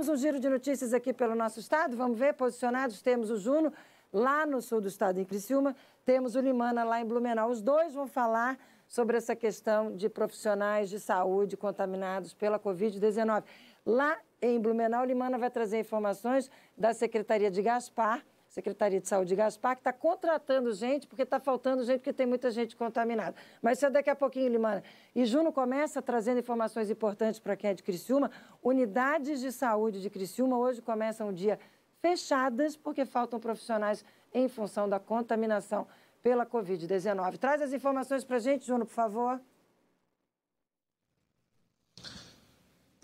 Temos um giro de notícias aqui pelo nosso estado. Vamos ver, posicionados temos o Juno lá no sul do estado, em Criciúma. Temos o Limana lá em Blumenau. Os dois vão falar sobre essa questão de profissionais de saúde contaminados pela Covid-19. Lá em Blumenau, Limana vai trazer informações da Secretaria de Gaspar, Secretaria de Saúde de Gaspar, que está contratando gente, porque está faltando gente, porque tem muita gente contaminada. Mas isso é daqui a pouquinho, Limana. E Juno começa trazendo informações importantes para quem é de Criciúma. Unidades de saúde de Criciúma hoje começam o dia fechadas, porque faltam profissionais em função da contaminação pela Covid-19. Traz as informações para a gente, Juno, por favor.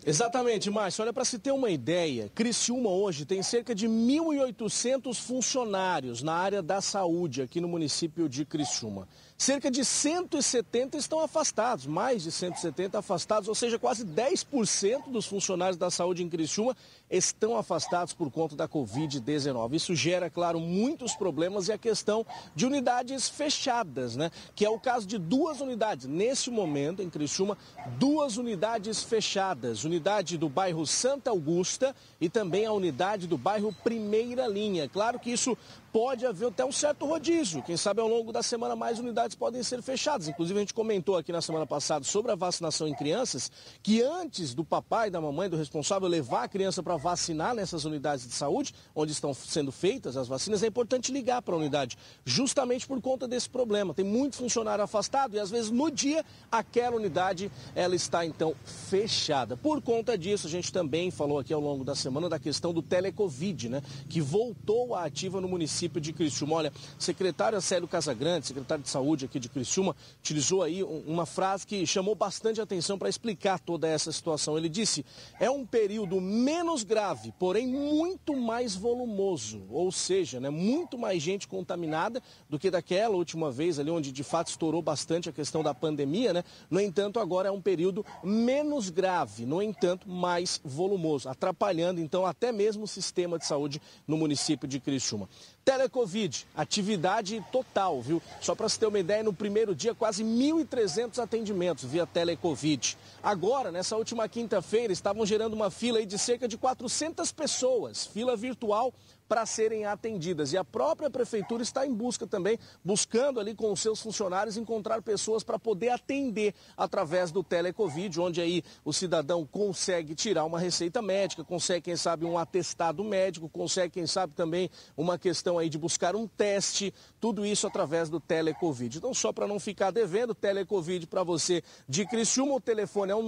Exatamente, Márcio. Olha, para se ter uma ideia, Criciúma hoje tem cerca de 1.800 funcionários na área da saúde aqui no município de Criciúma cerca de 170 estão afastados, mais de 170 afastados, ou seja, quase 10% dos funcionários da saúde em Criciúma estão afastados por conta da Covid-19. Isso gera, claro, muitos problemas e a questão de unidades fechadas, né? Que é o caso de duas unidades. Nesse momento, em Criciúma, duas unidades fechadas. Unidade do bairro Santa Augusta e também a unidade do bairro Primeira Linha. Claro que isso pode haver até um certo rodízio. Quem sabe ao longo da semana mais unidades podem ser fechadas. Inclusive, a gente comentou aqui na semana passada sobre a vacinação em crianças, que antes do papai, da mamãe, do responsável levar a criança para vacinar nessas unidades de saúde, onde estão sendo feitas as vacinas, é importante ligar para a unidade, justamente por conta desse problema. Tem muito funcionário afastado e, às vezes, no dia, aquela unidade ela está, então, fechada. Por conta disso, a gente também falou aqui ao longo da semana da questão do telecovid, né, que voltou à ativa no município de Cristo Olha, secretário Célio Casagrande, secretário de Saúde, Saúde aqui de Criciúma, utilizou aí uma frase que chamou bastante atenção para explicar toda essa situação. Ele disse: é um período menos grave, porém muito mais volumoso, ou seja, né, muito mais gente contaminada do que daquela última vez ali, onde de fato estourou bastante a questão da pandemia, né? No entanto, agora é um período menos grave, no entanto, mais volumoso, atrapalhando então até mesmo o sistema de saúde no município de Criciúma. Telecovid, atividade total, viu? Só para se ter uma ideia, no primeiro dia, quase 1.300 atendimentos via telecovid. Agora, nessa última quinta-feira, estavam gerando uma fila de cerca de 400 pessoas, fila virtual para serem atendidas. E a própria prefeitura está em busca também, buscando ali com os seus funcionários encontrar pessoas para poder atender através do telecovid, onde aí o cidadão consegue tirar uma receita médica, consegue, quem sabe, um atestado médico, consegue, quem sabe, também uma questão aí de buscar um teste, tudo isso através do telecovid. Então, só para não ficar devendo, Telecovid para você de Criciúma, o telefone é o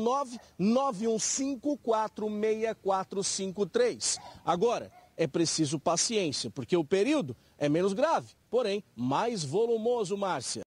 991546453. Agora, é preciso paciência, porque o período é menos grave, porém mais volumoso, Márcia.